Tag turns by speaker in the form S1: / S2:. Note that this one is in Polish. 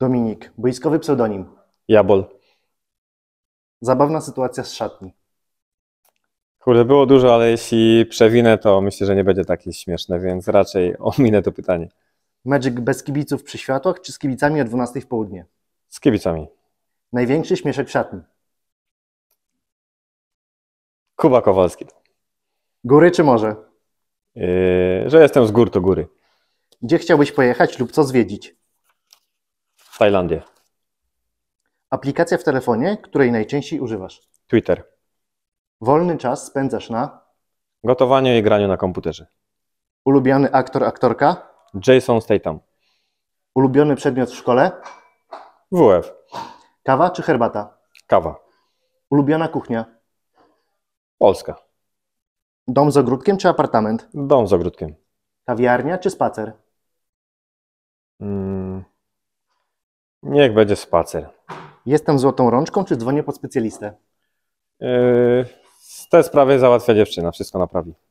S1: Dominik, boiskowy pseudonim. Jabol. Zabawna sytuacja z szatni.
S2: Kurde, było dużo, ale jeśli przewinę, to myślę, że nie będzie takie śmieszne, więc raczej ominę to pytanie.
S1: Magic bez kibiców przy światłach, czy z kibicami o 12 w południe? Z kibicami. Największy śmieszek w szatni. Kuba Kowalski. Góry czy morze? Yy, że jestem z gór to góry. Gdzie chciałbyś pojechać lub co zwiedzić? Tajlandię. Aplikacja w telefonie, której najczęściej używasz. Twitter. Wolny czas spędzasz na
S2: gotowaniu i graniu na komputerze.
S1: Ulubiony aktor, aktorka?
S2: Jason Statham.
S1: Ulubiony przedmiot w szkole? WF. Kawa czy herbata? Kawa. Ulubiona kuchnia? Polska. Dom z ogródkiem czy apartament?
S2: Dom z ogródkiem.
S1: Kawiarnia czy spacer?
S2: Mm. Niech będzie spacer.
S1: Jestem złotą rączką, czy dzwonię pod specjalistę?
S2: Yy, te sprawy załatwia dziewczyna, wszystko naprawi.